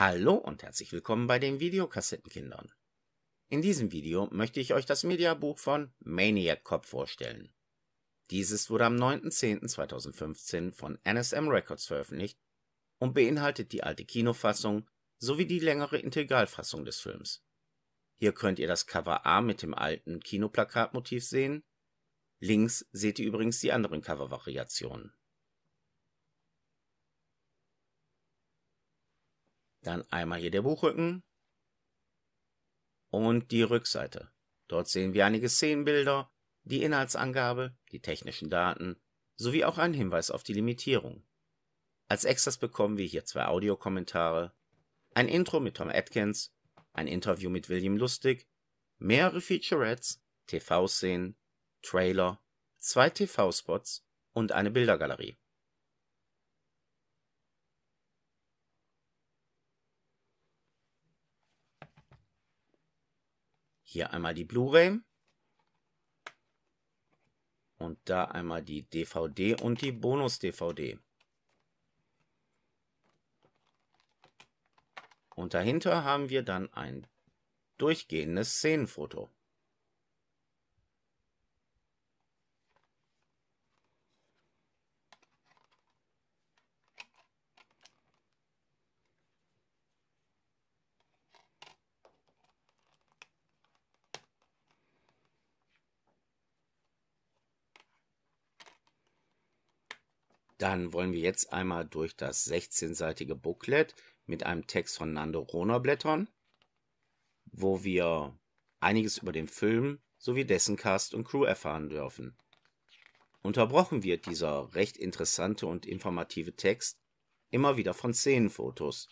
Hallo und herzlich willkommen bei den Videokassettenkindern. In diesem Video möchte ich euch das Mediabuch von Maniac Cop vorstellen. Dieses wurde am 9.10.2015 von NSM Records veröffentlicht und beinhaltet die alte Kinofassung sowie die längere Integralfassung des Films. Hier könnt ihr das Cover A mit dem alten Kinoplakatmotiv sehen. Links seht ihr übrigens die anderen Covervariationen. Dann einmal hier der Buchrücken und die Rückseite. Dort sehen wir einige Szenenbilder, die Inhaltsangabe, die technischen Daten sowie auch einen Hinweis auf die Limitierung. Als Extras bekommen wir hier zwei Audiokommentare, ein Intro mit Tom Atkins, ein Interview mit William Lustig, mehrere Featurettes, TV-Szenen, Trailer, zwei TV-Spots und eine Bildergalerie. Hier einmal die Blu-ray. Und da einmal die DVD und die Bonus-DVD. Und dahinter haben wir dann ein durchgehendes Szenenfoto. Dann wollen wir jetzt einmal durch das 16-seitige Booklet mit einem Text von Nando Rona blättern, wo wir einiges über den Film sowie dessen Cast und Crew erfahren dürfen. Unterbrochen wird dieser recht interessante und informative Text immer wieder von Szenenfotos,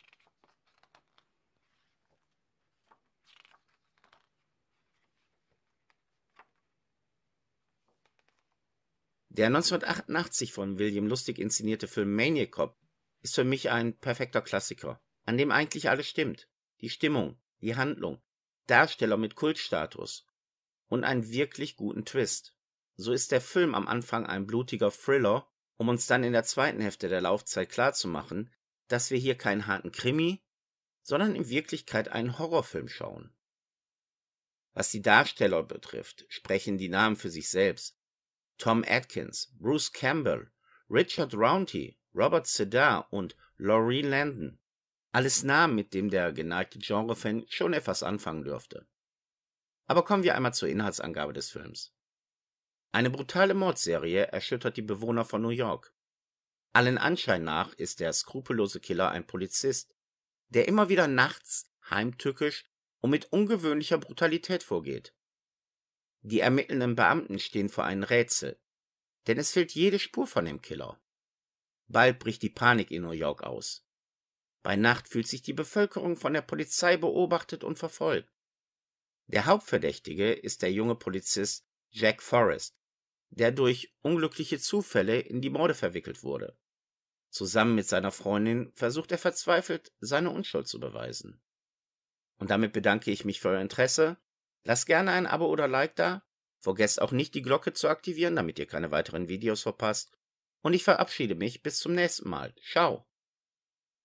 Der 1988 von William Lustig inszenierte Film Maniac Cop ist für mich ein perfekter Klassiker, an dem eigentlich alles stimmt. Die Stimmung, die Handlung, Darsteller mit Kultstatus und einen wirklich guten Twist. So ist der Film am Anfang ein blutiger Thriller, um uns dann in der zweiten Hälfte der Laufzeit klarzumachen, dass wir hier keinen harten Krimi, sondern in Wirklichkeit einen Horrorfilm schauen. Was die Darsteller betrifft, sprechen die Namen für sich selbst. Tom Atkins, Bruce Campbell, Richard Rounty, Robert Sedar und Laurie Landon. Alles Namen, mit dem der geneigte Genrefan schon etwas anfangen dürfte. Aber kommen wir einmal zur Inhaltsangabe des Films. Eine brutale Mordserie erschüttert die Bewohner von New York. Allen Anschein nach ist der skrupellose Killer ein Polizist, der immer wieder nachts heimtückisch und mit ungewöhnlicher Brutalität vorgeht. Die ermittelnden Beamten stehen vor einem Rätsel, denn es fehlt jede Spur von dem Killer. Bald bricht die Panik in New York aus. Bei Nacht fühlt sich die Bevölkerung von der Polizei beobachtet und verfolgt. Der Hauptverdächtige ist der junge Polizist Jack Forrest, der durch unglückliche Zufälle in die Morde verwickelt wurde. Zusammen mit seiner Freundin versucht er verzweifelt, seine Unschuld zu beweisen. Und damit bedanke ich mich für euer Interesse Lasst gerne ein Abo oder Like da. Vergesst auch nicht, die Glocke zu aktivieren, damit ihr keine weiteren Videos verpasst. Und ich verabschiede mich bis zum nächsten Mal. Ciao.